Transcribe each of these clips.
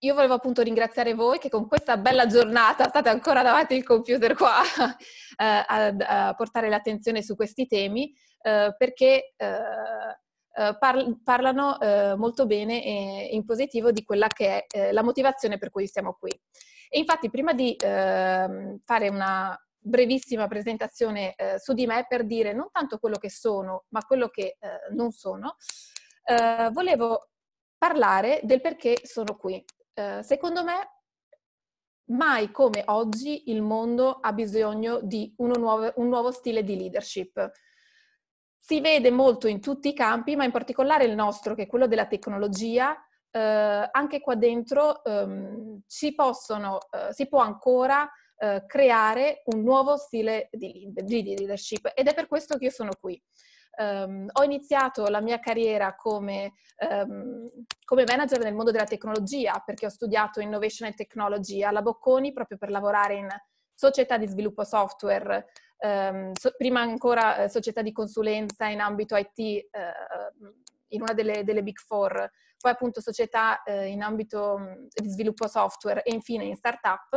io volevo appunto ringraziare voi che con questa bella giornata state ancora davanti al computer qua a, eh, a, a, portare l'attenzione su questi temi eh, perché eh, eh par- parlano eh, molto bene e in positivo di quella che è eh, la motivazione per cui siamo qui. E infatti prima di ehm, fare una brevissima presentazione su di me per dire non tanto quello che sono ma quello che non sono, volevo parlare del perché sono qui. Eh, secondo me, mai come oggi il mondo ha bisogno di nuovo, un nuovo stile di leadership. Si vede molto in tutti i campi, ma in particolare il nostro, che è quello della tecnologia, eh, anche qua dentro ehm, possono, eh, si può ancora eh, creare un nuovo stile di, di, leadership ed è per questo che io sono qui. Um, ho iniziato la mia carriera come, um, come, manager nel mondo della tecnologia perché ho studiato Innovation and Technology alla Bocconi proprio per lavorare in società di sviluppo software, um, so, prima ancora eh, società di consulenza in ambito IT eh, in una delle, delle, Big Four, poi appunto società eh, in ambito mm, di sviluppo software e infine in startup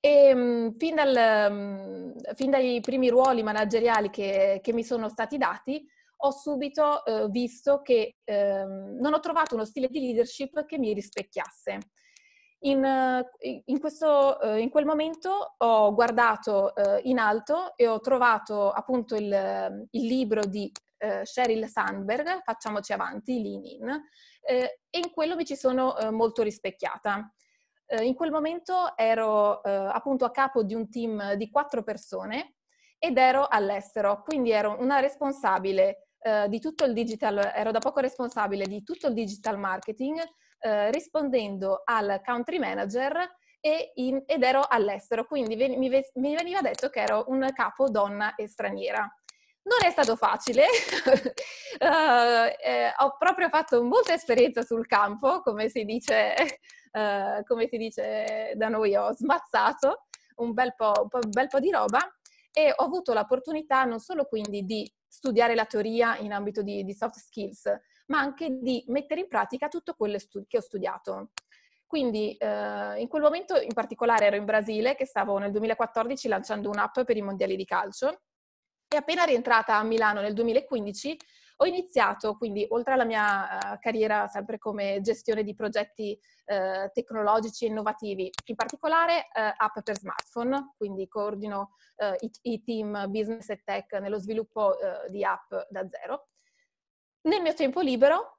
e mhmm, fin, dal, mhmm, fin, dai primi ruoli manageriali che, che mi sono stati dati, ho subito eh, visto che eh, non ho trovato uno stile di leadership che mi rispecchiasse. In, eh, in, questo, eh, in quel momento ho guardato eh, in alto e ho trovato appunto il, il libro di eh, Sheryl Sandberg, Facciamoci avanti, Lean In, e in quello mi ci sono molto rispecchiata. Eh, in quel momento ero eh, appunto a capo di un team di quattro persone ed ero all'estero, quindi ero una responsabile eh, di tutto il digital, ero da poco responsabile di tutto il digital marketing, eh, rispondendo al country manager in, ed ero all'estero, quindi mi, mi veniva detto che ero un capo donna e straniera. Non è stato facile, uh, eh, ho proprio fatto molta esperienza sul campo, come si dice, uh, come si dice da noi, ho smazzato un bel po', un bel po' di roba e ho avuto l'opportunità non solo quindi di studiare la teoria in ambito di, di, soft skills, ma anche di mettere in pratica tutto quello che ho studiato. Quindi eh, in quel momento in particolare ero in Brasile, che stavo nel 2014 lanciando un'app per i mondiali di calcio e appena rientrata a Milano nel 2015 ho iniziato, quindi oltre alla mia eh, carriera sempre come gestione di progetti uh, tecnologici innovativi, in particolare uh, app per smartphone, quindi coordino i, i, team business e tech nello sviluppo di app da zero. Nel mio tempo libero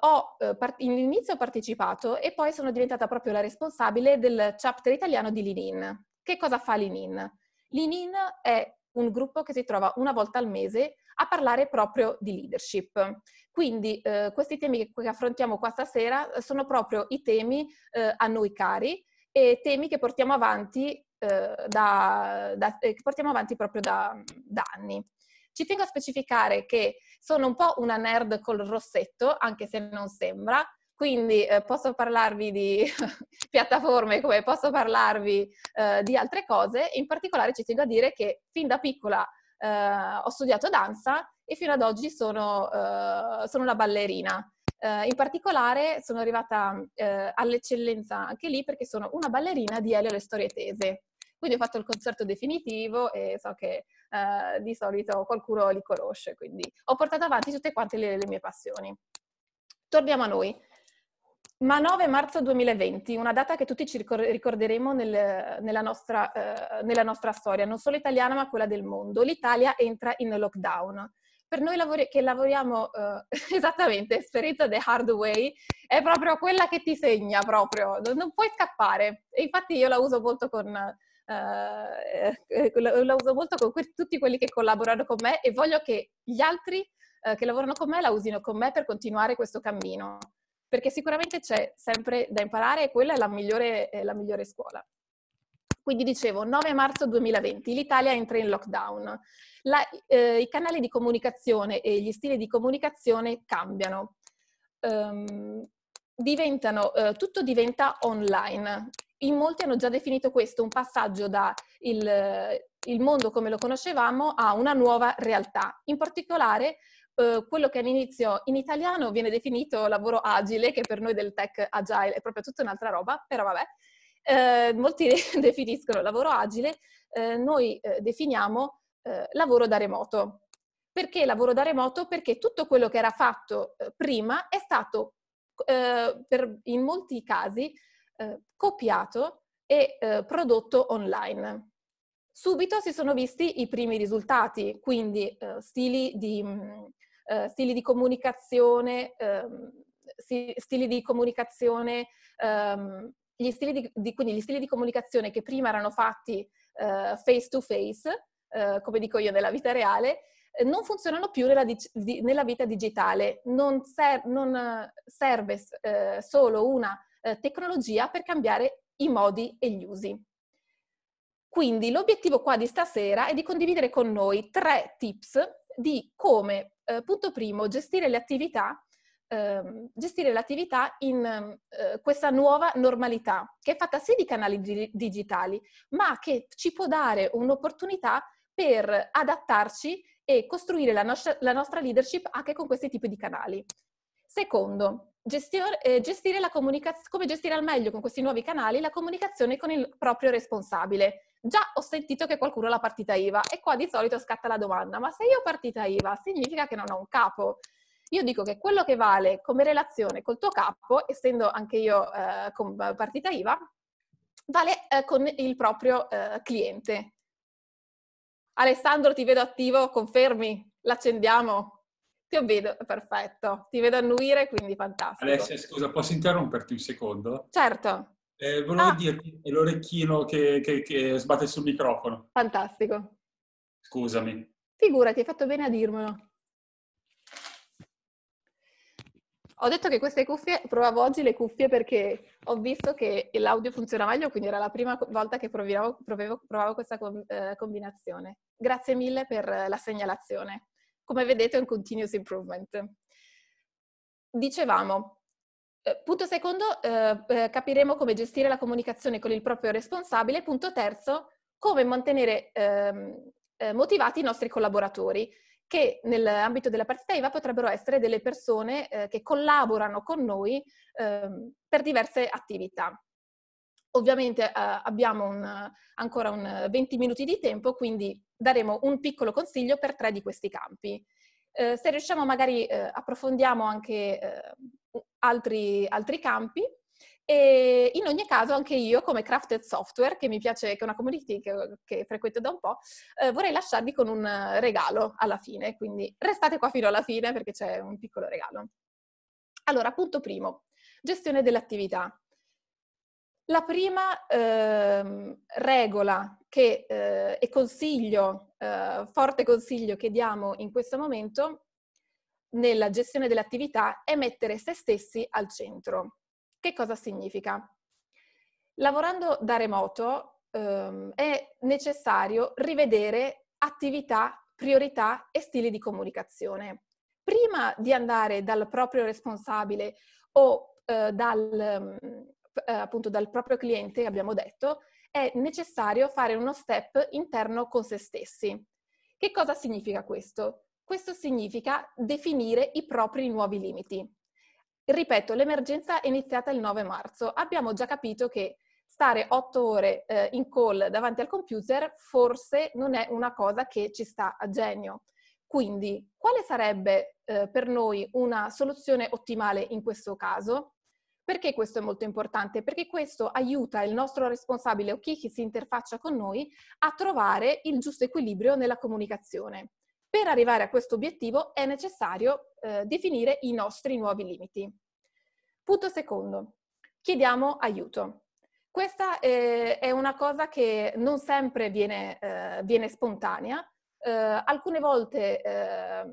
ho part- all'inizio ho partecipato e poi sono diventata proprio la responsabile del chapter italiano di LinkedIn. Che cosa fa LinkedIn? LinkedIn è un gruppo che si trova una volta al mese a parlare proprio di leadership. Quindi eh, questi temi che affrontiamo qua stasera eh, sono proprio i temi eh, a noi cari e temi che portiamo avanti, eh, da, da, eh, che portiamo avanti proprio da, da anni. Ci tengo a specificare che sono un po' una nerd col rossetto, anche se non sembra, quindi eh, posso parlarvi di piattaforme come posso parlarvi eh, di altre cose. In particolare ci tengo a dire che fin da piccola eh, ho studiato danza e fino ad oggi sono, eh, sono una ballerina. Uh, in particolare sono arrivata uh, all'eccellenza anche lì perché sono una ballerina di Elio Le Storie Tese. Quindi ho fatto il concerto definitivo e so che uh, di solito qualcuno li conosce, quindi ho portato avanti tutte quante le, le mie passioni. Torniamo a noi. Ma 9 marzo 2020, una data che tutti ci ricorderemo nel, nella, nostra, eh, nella, nostra, storia, non solo italiana ma quella del mondo. L'Italia entra in lockdown. Per noi lavori- che lavoriamo eh, esattamente, esperienza the hard way, è proprio quella che ti segna proprio, non puoi scappare. E infatti io la uso molto con, eh, eh la uso molto con que- tutti quelli che collaborano con me e voglio che gli altri eh, che lavorano con me la usino con me per continuare questo cammino perché sicuramente c'è sempre da imparare e quella è la migliore, è la migliore scuola. Quindi dicevo, 9 marzo 2020, l'Italia entra in lockdown. La, eh, I canali di comunicazione e gli stili di comunicazione cambiano. Um, diventano, eh, tutto diventa online. In molti hanno già definito questo un passaggio dal mondo come lo conoscevamo a una nuova realtà. In particolare Uhm, quello che all'inizio in italiano viene definito lavoro agile, che per noi del tech agile è proprio tutta un'altra roba, però vabbè, eh, molti definiscono lavoro agile, eh, noi definiamo lavoro da remoto. Perché lavoro da remoto? Perché tutto quello che era fatto prima è stato per, in molti casi copiato e prodotto online subito si sono visti i primi risultati, quindi eh, stili di mh, mhmm, eh, stili di comunicazione, ehm, stili di comunicazione ehm, gli, stili di, di, quindi gli stili di comunicazione che prima erano fatti eh, face to face, eh, come dico io nella vita reale, eh, non funzionano più nella, nella vita digitale. Non, ser, non eh, serve eh, solo una eh, tecnologia per cambiare i modi e gli usi. Quindi l'obiettivo qua di stasera è di condividere con noi tre tips di come, eh, punto primo, gestire le attività, eh, gestire l'attività in eh, questa nuova normalità che è fatta sì di canali di- digitali, ma che ci può dare un'opportunità per adattarci e costruire la, nos- la nostra leadership anche con questi tipi di canali. Secondo, gestior- eh, gestire comunica- come gestire al meglio con questi nuovi canali la comunicazione con il proprio responsabile già ho sentito che qualcuno ha la partita IVA e qua di solito scatta la domanda, ma se io ho partita IVA significa che non ho un capo? Io dico che quello che vale come relazione col tuo capo, essendo anche io eh, con partita IVA, vale eh, con il proprio eh, cliente. Alessandro, ti vedo attivo, confermi? L'accendiamo? Ti vedo, perfetto. Ti vedo annuire, quindi fantastico. Alessia, scusa, posso interromperti un secondo? Certo. Eh, volevo ah. dirti, è l'orecchino che, che, che sbatte sul microfono. Fantastico. Scusami. Figurati, hai fatto bene a dirmelo. Ho detto che queste cuffie, provavo oggi le cuffie perché ho visto che l'audio funziona meglio, quindi era la prima volta che provavo, provavo, provavo questa com, eh, combinazione. Grazie mille per la segnalazione. Come vedete è un continuous improvement. Dicevamo, eh, punto secondo, eh, eh, capiremo come gestire la comunicazione con il proprio responsabile. Punto terzo, come mantenere ehm, eh, motivati i nostri collaboratori, che nell'ambito della partita IVA potrebbero essere delle persone eh, che collaborano con noi ehm, per diverse attività. Ovviamente eh, abbiamo un, ancora un 20 minuti di tempo, quindi daremo un piccolo consiglio per tre di questi campi. Eh, se riusciamo magari eh, approfondiamo anche eh, altri, altri campi e in ogni caso anche io, come Crafted Software, che mi piace, che è una community che, che frequento da un po', eh, vorrei lasciarvi con un regalo alla fine. Quindi restate qua fino alla fine perché c'è un piccolo regalo. Allora, punto primo, gestione dell'attività. La prima eh, regola che, eh, e consiglio, eh, forte consiglio che diamo in questo momento nella gestione dell'attività è mettere se stessi al centro. Che cosa significa? Lavorando da remoto ehm, è necessario rivedere attività, priorità e stili di comunicazione. Prima di andare dal proprio responsabile o eh, dal, eh, appunto, dal proprio cliente, abbiamo detto, è necessario fare uno step interno con se stessi. Che cosa significa questo? Questo significa definire i propri nuovi limiti. Ripeto, l'emergenza è iniziata il 9 marzo. Abbiamo già capito che stare otto ore eh, in call davanti al computer forse non è una cosa che ci sta a genio. Quindi, quale sarebbe eh, per noi una soluzione ottimale in questo caso? Perché questo è molto importante? Perché questo aiuta il nostro responsabile o chi si interfaccia con noi a trovare il giusto equilibrio nella comunicazione. Per arrivare a questo obiettivo è necessario eh, definire i nostri nuovi limiti. Punto secondo, chiediamo aiuto. Questa eh, è una cosa che non sempre viene, eh, viene spontanea. Eh, alcune volte eh, eh,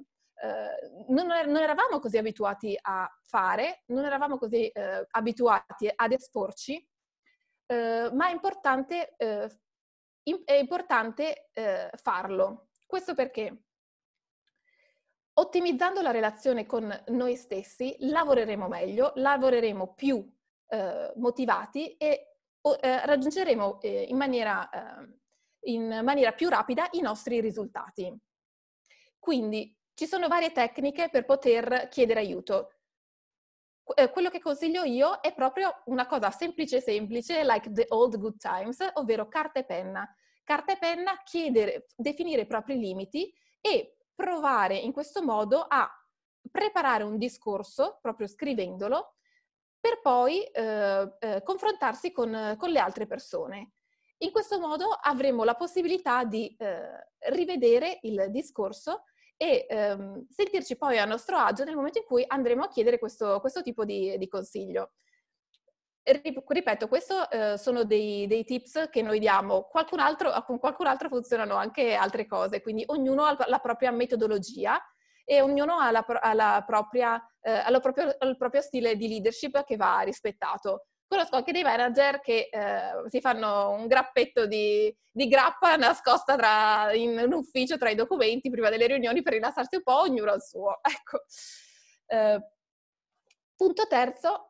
non, er-, non, eravamo così abituati a fare, non eravamo così abituati ad esporci, ma è importante, è importante farlo. Questo perché? Ottimizzando la relazione con noi stessi lavoreremo meglio, lavoreremo più eh, motivati e eh, raggiungeremo eh, in, maniera, eh, in maniera più rapida i nostri risultati. Quindi ci sono varie tecniche per poter chiedere aiuto eh, quello che consiglio io è proprio una cosa semplice semplice, like the old good times, ovvero carta e penna. Carta e penna, chiedere, definire i propri limiti e provare in questo modo a preparare un discorso, proprio scrivendolo, per poi eh, eh, confrontarsi con, con, le altre persone. In questo modo avremo la possibilità di eh, rivedere il discorso e ehm, sentirci poi a nostro agio nel momento in cui andremo a chiedere questo, questo tipo di, di consiglio ripeto, questi eh, sono dei, dei, tips che noi diamo, qualcun altro, con qualcun altro funzionano anche altre cose, quindi ognuno ha la propria metodologia e ognuno ha, la, ha la propria, eh, ha proprio, ha il proprio stile di leadership che va rispettato. Conosco anche dei manager che eh, si fanno un grappetto di, di grappa nascosta tra, in un ufficio tra i documenti prima delle riunioni per rilassarsi un po', ognuno al suo. Ecco. Eh, punto terzo,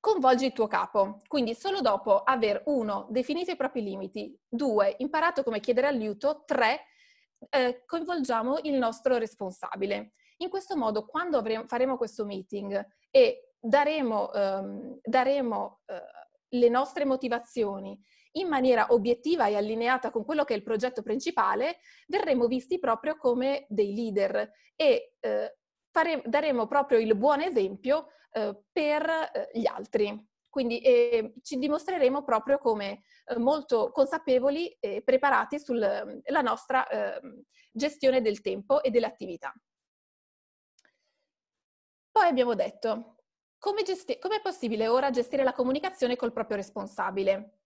Convolgi il tuo capo, quindi solo dopo aver uno, definito i propri limiti, due, imparato come chiedere aiuto, tre, eh, coinvolgiamo il nostro responsabile. In questo modo, quando avremo, faremo questo meeting e daremo, ehm, daremo eh, le nostre motivazioni in maniera obiettiva e allineata con quello che è il progetto principale, verremo visti proprio come dei leader e eh, fare, daremo proprio il buon esempio eh, per eh, gli altri. Quindi eh, ci dimostreremo proprio come eh, molto consapevoli e preparati sulla ehm, nostra ehm, gestione del tempo e delle attività. Poi abbiamo detto, come, come è possibile ora gestire la comunicazione col proprio responsabile?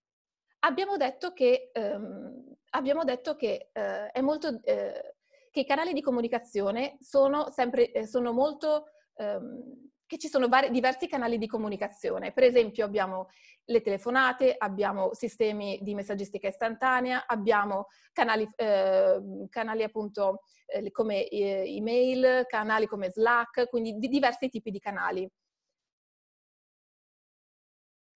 Abbiamo detto che, ehm, abbiamo detto che, eh, molto, eh, che i canali di comunicazione sono, sempre, eh, sono molto ehm, che ci sono vari, diversi canali di comunicazione. Per esempio abbiamo le telefonate, abbiamo sistemi di messaggistica istantanea, abbiamo canali, eh, canali appunto eh, come eh, email, canali come Slack, quindi di diversi tipi di canali.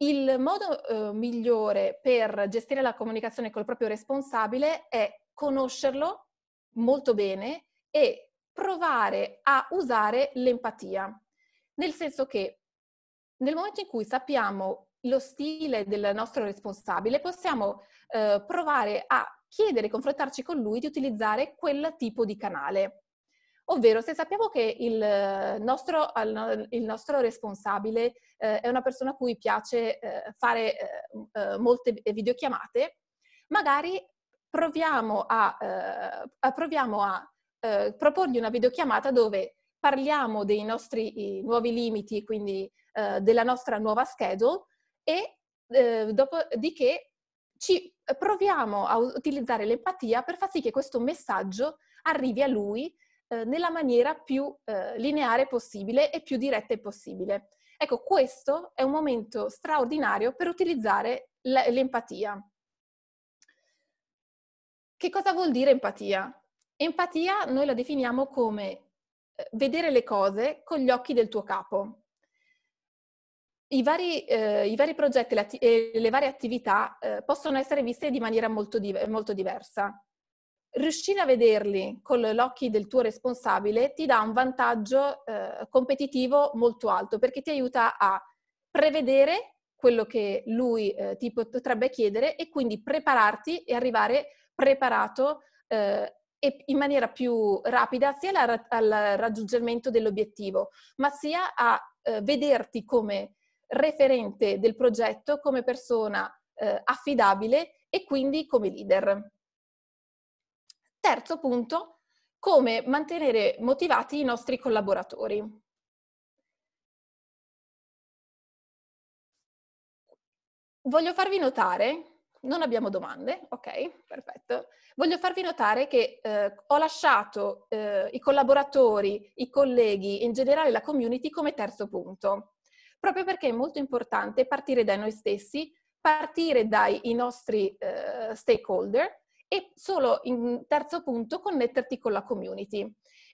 Il modo eh, migliore per gestire la comunicazione col proprio responsabile è conoscerlo molto bene e provare a usare l'empatia nel senso che nel momento in cui sappiamo lo stile del nostro responsabile, possiamo eh, provare a chiedere, confrontarci con lui di utilizzare quel tipo di canale. Ovvero, se sappiamo che il nostro, il nostro responsabile eh, è una persona a cui piace eh, fare eh, eh, molte videochiamate, magari proviamo a, eh, proviamo a proporgli una videochiamata dove parliamo dei nostri nuovi limiti, quindi eh, della nostra nuova schedule e eh, dopodiché ci proviamo a utilizzare l'empatia per far sì che questo messaggio arrivi a lui eh, nella maniera più eh, lineare possibile e più diretta possibile. Ecco, questo è un momento straordinario per utilizzare l'empatia. Che cosa vuol dire empatia? Empatia noi la definiamo come eh, vedere le cose con gli occhi del tuo capo. I vari, eh, i vari progetti e le varie attività eh, possono essere viste di maniera molto, di- molto diversa. Riuscire a vederli con gli occhi del tuo responsabile ti dà un vantaggio eh, competitivo molto alto perché ti aiuta a prevedere quello che lui eh, ti potrebbe chiedere e quindi prepararti e arrivare preparato eh, e in maniera più rapida sia alla, al raggiungimento dell'obiettivo, ma sia a eh, vederti come referente del progetto, come persona eh, affidabile e quindi come leader. Terzo punto, come mantenere motivati i nostri collaboratori. Voglio farvi notare non abbiamo domande, ok, perfetto. Voglio farvi notare che eh, ho lasciato eh, i collaboratori, i colleghi, in generale la community come terzo punto, proprio perché è molto importante partire da noi stessi, partire dai nostri eh, stakeholder e solo in terzo punto connetterti con la community.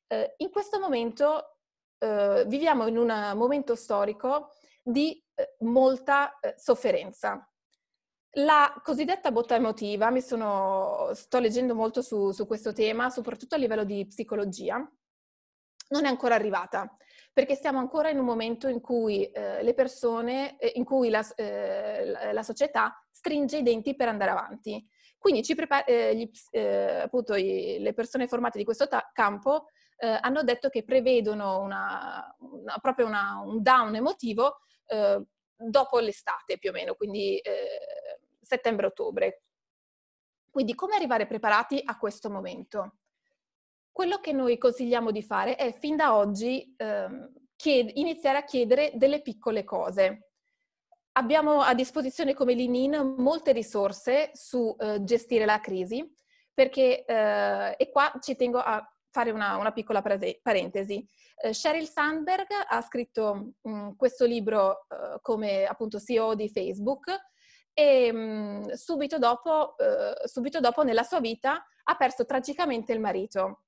Eh, in questo momento eh, viviamo in un momento storico di eh, molta sofferenza la cosiddetta botta emotiva, mi sono, sto leggendo molto su, su questo tema, soprattutto a livello di psicologia, non è ancora arrivata, perché siamo ancora in un momento in cui eh, le persone, eh, in cui la, eh, la, società stringe i denti per andare avanti. Quindi prepar- eh, gli, eh, appunto, i, le persone formate di questo ta- campo hanno detto che prevedono una, una, proprio una, un down emotivo dopo l'estate più o meno, quindi settembre-ottobre. Quindi come arrivare preparati a questo momento? Quello che noi consigliamo di fare è fin da oggi eh, chied- iniziare a chiedere delle piccole cose. Abbiamo a disposizione come LinkedIn molte risorse su eh, gestire la crisi, perché, eh, e qua ci tengo a fare una, una piccola prase- parentesi. Eh, Sheryl Sandberg ha scritto mh, mm, questo libro eh, come appunto CEO di Facebook, e mh, mm, subito, dopo, eh, subito, dopo, nella sua vita ha perso tragicamente il marito.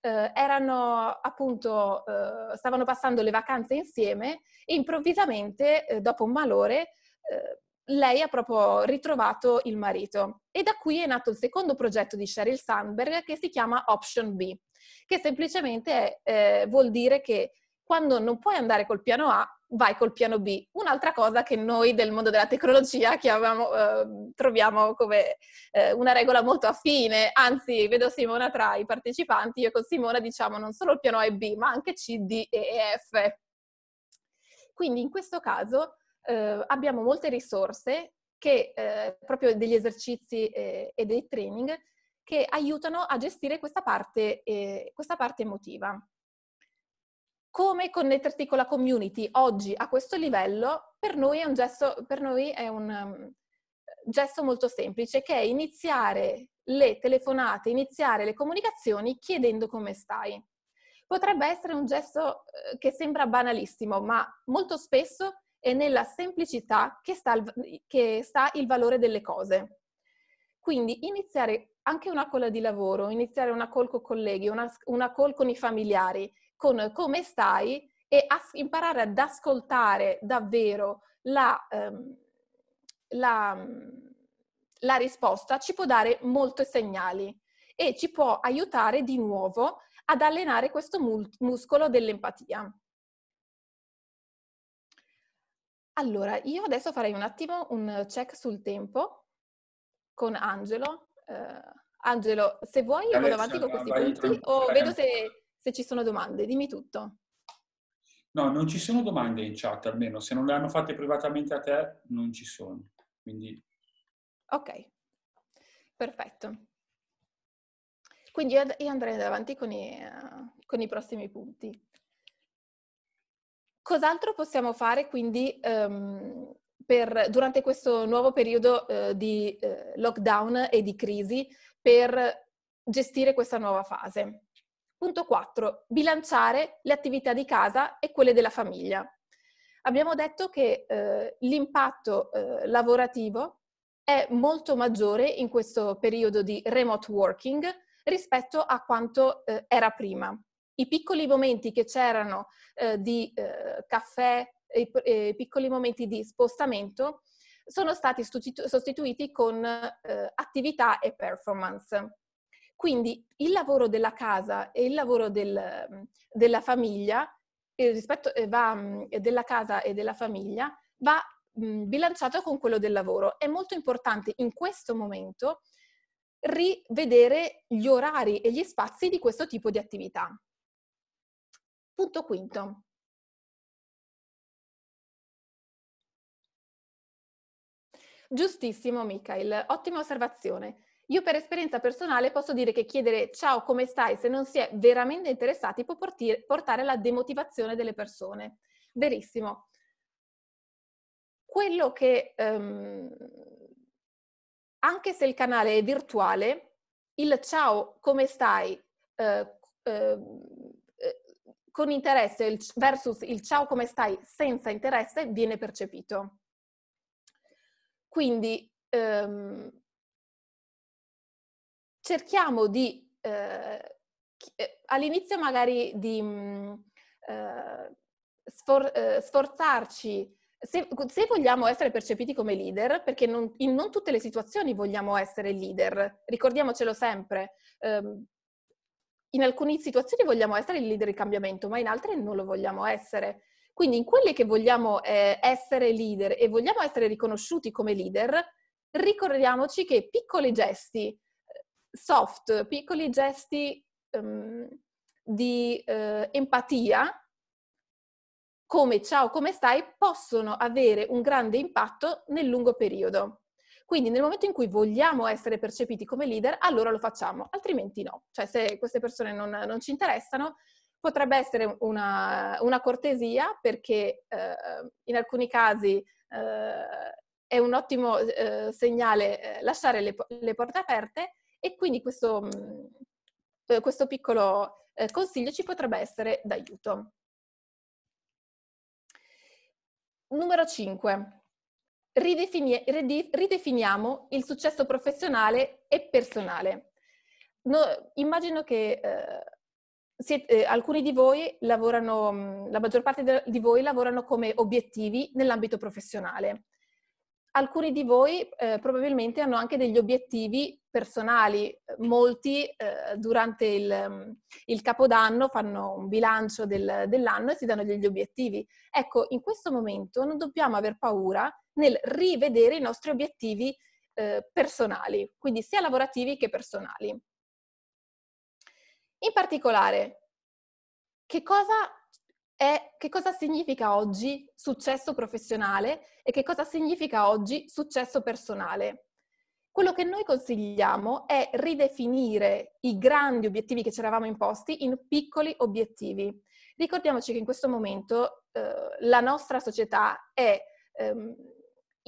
Eh, erano appunto, eh, stavano passando le vacanze insieme e improvvisamente, eh, dopo un malore, eh, lei ha proprio ritrovato il marito. E da qui è nato il secondo progetto di Sheryl Sandberg che si chiama Option B, che semplicemente è, eh, vuol dire che quando non puoi andare col piano A, vai col piano B. Un'altra cosa che noi del mondo della tecnologia chiamiamo, eh, troviamo come eh, una regola molto affine, anzi vedo Simona tra i partecipanti, io con Simona diciamo non solo il piano A e B, ma anche C, D e F. Quindi in questo caso eh, abbiamo molte risorse che eh, proprio degli esercizi eh, e dei training che aiutano a gestire questa parte, eh, questa parte emotiva come connetterti con la community oggi a questo livello per noi è un gesto, è un, um, gesto molto semplice che è iniziare le telefonate, iniziare le comunicazioni chiedendo come stai. Potrebbe essere un gesto eh, che sembra banalissimo, ma molto spesso è nella semplicità che sta il, che sta il valore delle cose. Quindi iniziare anche una colla di lavoro, iniziare una call con colleghi, una, una call con i familiari, con come stai e as- imparare ad ascoltare davvero la, ehm, la, la risposta ci può dare molti segnali e ci può aiutare di nuovo ad allenare questo mul- muscolo dell'empatia. Allora, io adesso farei un attimo un check sul tempo con Angelo. Uh, Angelo, se vuoi io vado avanti con questi punti o vedo se se ci sono domande, dimmi tutto. No, non ci sono domande in chat, almeno se non le hanno fatte privatamente a te, non ci sono. Quindi... Ok, perfetto. Quindi io andrei avanti con i, con i prossimi punti. Cos'altro possiamo fare quindi um, per, durante questo nuovo periodo uh, di uh, lockdown e di crisi per gestire questa nuova fase? Punto 4. Bilanciare le attività di casa e quelle della famiglia. Abbiamo detto che eh, l'impatto eh, lavorativo è molto maggiore in questo periodo di remote working rispetto a quanto eh, era prima. I piccoli momenti che c'erano eh, di eh, caffè, i, i piccoli momenti di spostamento sono stati sostitu- sostituiti con eh, attività e performance. Quindi il lavoro della casa e il lavoro del, della famiglia, eh, rispetto, eh, va, mm, della casa e della famiglia, va mm, bilanciato con quello del lavoro. È molto importante in questo momento rivedere gli orari e gli spazi di questo tipo di attività. Punto quinto. Giustissimo, Michael, ottima osservazione. Io per esperienza personale posso dire che chiedere ciao come stai se non si è veramente interessati può portare alla demotivazione delle persone. Verissimo. Quello che, um, anche se il canale è virtuale, il ciao come stai eh, eh, eh con interesse il, versus il ciao come stai senza interesse viene percepito. Quindi um, cerchiamo di, eh, eh, all'inizio magari di mm, eh, sfor- eh, sforzarci, se, se, vogliamo essere percepiti come leader, perché non, in non tutte le situazioni vogliamo essere leader, ricordiamocelo sempre. Ehm, in alcune situazioni vogliamo essere il leader di cambiamento, ma in altre non lo vogliamo essere. Quindi in quelle che vogliamo eh, essere leader e vogliamo essere riconosciuti come leader, ricordiamoci che piccoli gesti, soft, piccoli gesti um, di uh, empatia, come ciao, come stai, possono avere un grande impatto nel lungo periodo. Quindi nel momento in cui vogliamo essere percepiti come leader, allora lo facciamo, altrimenti no. Cioè se queste persone non, non ci interessano, potrebbe essere una, una cortesia perché eh, in alcuni casi eh, è un ottimo eh, segnale eh, lasciare le, le porte aperte, e quindi questo, mm, eh, questo piccolo eh, consiglio ci potrebbe essere d'aiuto. Numero 5. Ridefini- ridefiniamo il successo professionale e personale. No, immagino che eh, siete, eh, alcuni di voi lavorano, mm, la maggior parte de- di voi lavorano come obiettivi nell'ambito professionale alcuni di voi eh, probabilmente hanno anche degli obiettivi personali. Molti eh, durante il, mm, il, capodanno fanno un bilancio del, dell'anno e si danno degli obiettivi. Ecco, in questo momento non dobbiamo aver paura nel rivedere i nostri obiettivi eh, personali, quindi sia lavorativi che personali. In particolare, che cosa è che cosa significa oggi successo professionale e che cosa significa oggi successo personale. Quello che noi consigliamo è ridefinire i grandi obiettivi che ci eravamo imposti in piccoli obiettivi. Ricordiamoci che in questo momento eh, la nostra società è ehm,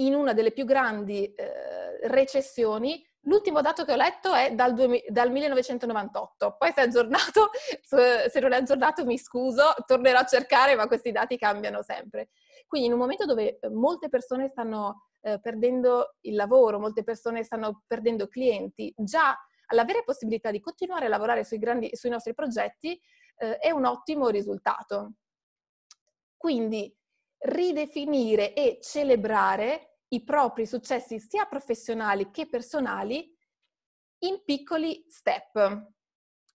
in una delle più grandi eh, recessioni L'ultimo dato che ho letto è dal, 2000, dal 1998, poi se è aggiornato, se non è aggiornato mi scuso, tornerò a cercare, ma questi dati cambiano sempre. Quindi in un momento dove eh, molte persone stanno eh, perdendo il lavoro, molte persone stanno perdendo clienti, già l'avere possibilità di continuare a lavorare sui, grandi, sui nostri progetti eh, è un ottimo risultato. Quindi ridefinire e celebrare i propri successi sia professionali che personali in piccoli step.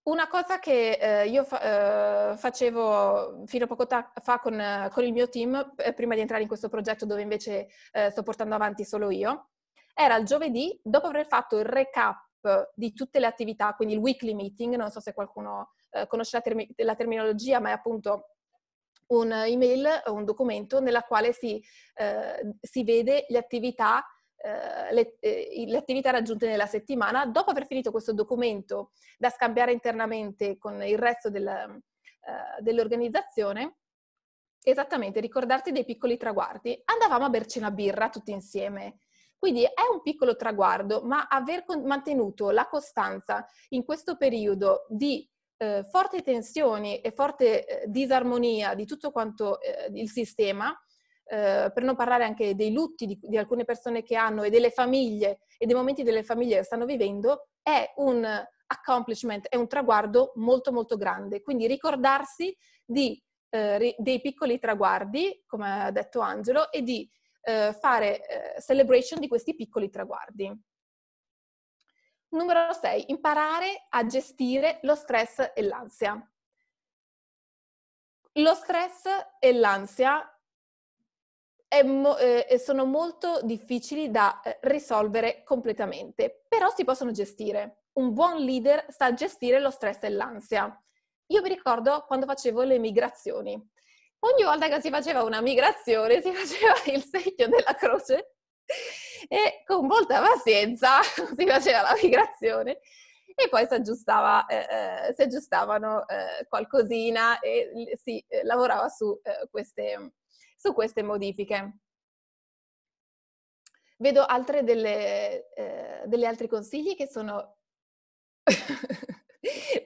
Una cosa che eh, io fa, eh, facevo fino a poco ta- fa con, con, il mio team, eh, prima di entrare in questo progetto dove invece eh, sto portando avanti solo io, era il giovedì, dopo aver fatto il recap di tutte le attività, quindi il weekly meeting, non so se qualcuno eh, conosce la, termi- la terminologia, ma è appunto un'email o un documento nella quale si, eh, si vede le attività, eh, le, eh, le attività, raggiunte nella settimana. Dopo aver finito questo documento da scambiare internamente con il resto del, eh, dell'organizzazione, esattamente ricordarti dei piccoli traguardi. Andavamo a berci una birra tutti insieme. Quindi è un piccolo traguardo, ma aver mantenuto la costanza in questo periodo di eh, forti tensioni e forte eh, disarmonia di tutto quanto eh, il sistema, eh, per non parlare anche dei lutti di, di, alcune persone che hanno e delle famiglie e dei momenti delle famiglie che stanno vivendo, è un accomplishment, è un traguardo molto molto grande. Quindi ricordarsi di, eh, dei piccoli traguardi, come ha detto Angelo, e di eh, fare celebration di questi piccoli traguardi. Numero 6, imparare a gestire lo stress e l'ansia. Lo stress e l'ansia mo- eh, sono molto difficili da eh, risolvere completamente, però si possono gestire. Un buon leader sa gestire lo stress e l'ansia. Io mi ricordo quando facevo le migrazioni. Ogni volta che si faceva una migrazione si faceva il segno della croce e con molta pazienza si faceva la migrazione e poi si, aggiustava, eh, eh si aggiustavano eh, qualcosina e si eh, lavorava su, eh, queste, su queste modifiche. Vedo altre delle, eh, delle altri consigli che sono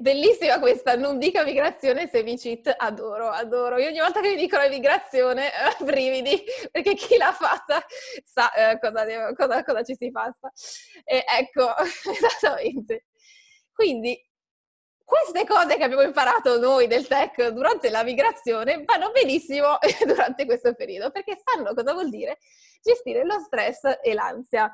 Bellissima questa, non dica migrazione se mi cheat, adoro, adoro. Io ogni volta che mi dicono migrazione, eh, brividi, perché chi l'ha fatta sa eh, cosa, devo, cosa, cosa, ci si passa. E ecco, esattamente. Quindi, queste cose che abbiamo imparato noi del tech durante la migrazione vanno benissimo durante questo periodo, perché sanno cosa vuol dire gestire lo stress e l'ansia.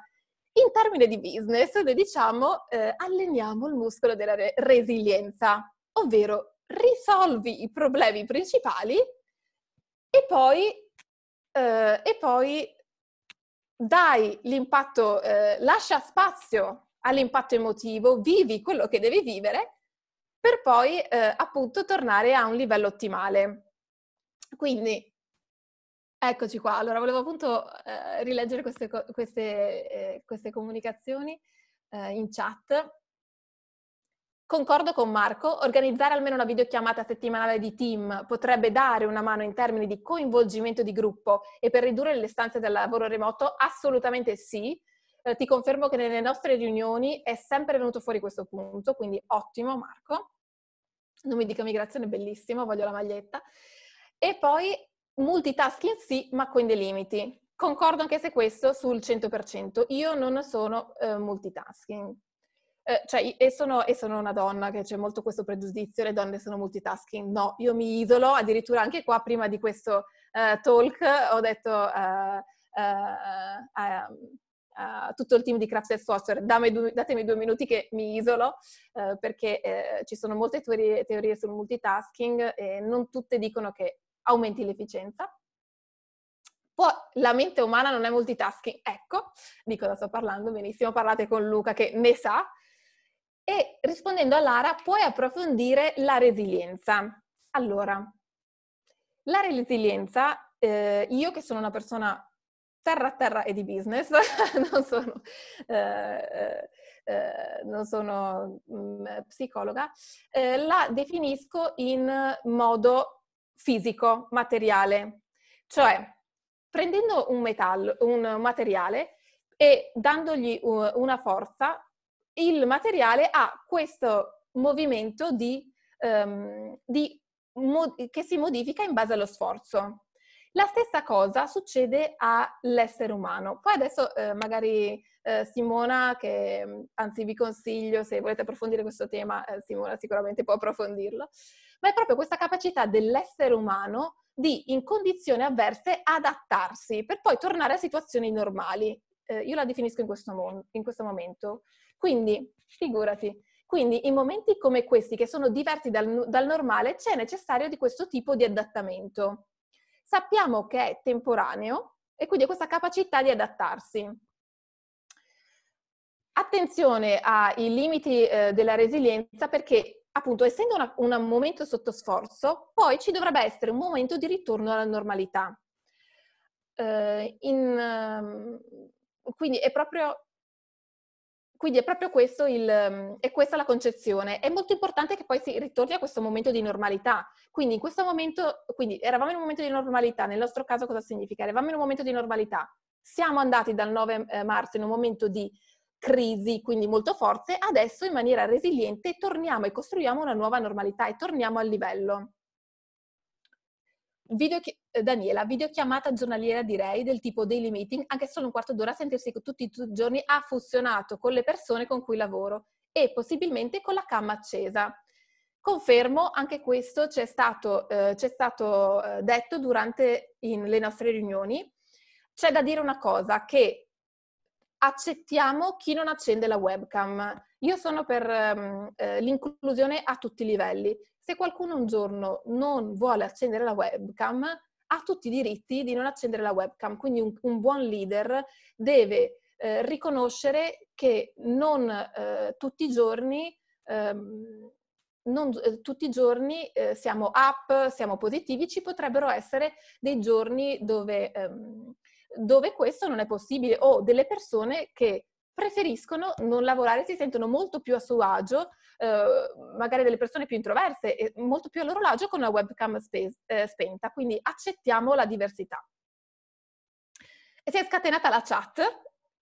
In termini di business, noi diciamo eh, alleniamo il muscolo della re- resilienza, ovvero risolvi i problemi principali e poi, eh, e poi dai l'impatto, eh, lascia spazio all'impatto emotivo, vivi quello che devi vivere per poi eh, appunto tornare a un livello ottimale. Quindi Eccoci qua, allora volevo appunto eh, rileggere queste, queste, eh, queste comunicazioni eh, in chat. Concordo con Marco, organizzare almeno una videochiamata settimanale di team potrebbe dare una mano in termini di coinvolgimento di gruppo e per ridurre le stanze del lavoro remoto? Assolutamente sì. Eh, ti confermo che nelle nostre riunioni è sempre venuto fuori questo punto, quindi ottimo Marco. Non mi dica migrazione, bellissimo, voglio la maglietta. E poi multitasking sì, ma con dei limiti. Concordo anche se questo sul 100%. Io non sono eh, multitasking. Eh, cioè, e sono, e sono, una donna che c'è molto questo pregiudizio, le donne sono multitasking. No, io mi isolo, addirittura anche qua prima di questo eh, talk ho detto eh, eh, a tutto il team di Crafts Software, due, datemi due minuti che mi isolo, eh, perché eh, ci sono molte teorie, teorie, sul multitasking e non tutte dicono che aumenti l'efficienza. Poi la mente umana non è multitasking, ecco di cosa sto parlando, benissimo, parlate con Luca che ne sa. E rispondendo a Lara, puoi approfondire la resilienza. Allora, la resilienza, eh, io che sono una persona terra a terra e di business, non sono, eh, eh, non sono mh, mm, psicologa, eh, la definisco in modo fisico, materiale. Cioè, prendendo un, metallo, un materiale e dandogli una forza, il materiale ha questo movimento di, um, di, mo- che si modifica in base allo sforzo. La stessa cosa succede all'essere umano. Poi adesso eh, magari eh, Simona, che anzi vi consiglio se volete approfondire questo tema, eh, Simona sicuramente può approfondirlo, ma è proprio questa capacità dell'essere umano di in condizioni avverse adattarsi per poi tornare a situazioni normali. Eh, io la definisco in questo, mo- in questo momento. Quindi, figurati, quindi in momenti come questi, che sono diversi dal, dal, normale, c'è necessario di questo tipo di adattamento. Sappiamo che è temporaneo e quindi è questa capacità di adattarsi. Attenzione ai limiti eh, della resilienza perché appunto, essendo una, un momento sotto sforzo, poi ci dovrebbe essere un momento di ritorno alla normalità. Eh, in, ehm, quindi, è proprio, quindi è proprio questo il, è questa la concezione. È molto importante che poi si ritorni a questo momento di normalità. Quindi in questo momento, quindi eravamo in un momento di normalità, nel nostro caso cosa significa? Eravamo in un momento di normalità, siamo andati dal 9 eh, marzo in un momento di crisi, quindi molto forte, adesso in maniera resiliente torniamo e costruiamo una nuova normalità e torniamo al livello. Video, eh, Daniela, videochiamata giornaliera direi del tipo daily meeting, anche solo un quarto d'ora a sentirsi tutti i giorni ha funzionato con le persone con cui lavoro e possibilmente con la camma accesa. Confermo, anche questo c'è stato, eh, c'è stato eh, detto durante in, le nostre riunioni. C'è da dire una cosa, che accettiamo chi non accende la webcam. Io sono per um, eh, l'inclusione a tutti i livelli. Se qualcuno un giorno non vuole accendere la webcam, ha tutti i diritti di non accendere la webcam. Quindi un, un buon leader deve eh, riconoscere che non eh, tutti i giorni... Ehm, non eh, tutti i giorni eh, siamo up, siamo positivi, ci potrebbero essere dei giorni dove ehm, dove questo non è possibile o delle persone che preferiscono non lavorare, si sentono molto più a suo agio, eh, magari delle persone più introverse, e molto più a loro agio con una webcam spe- eh, spenta. Quindi accettiamo la diversità. E si è scatenata la chat.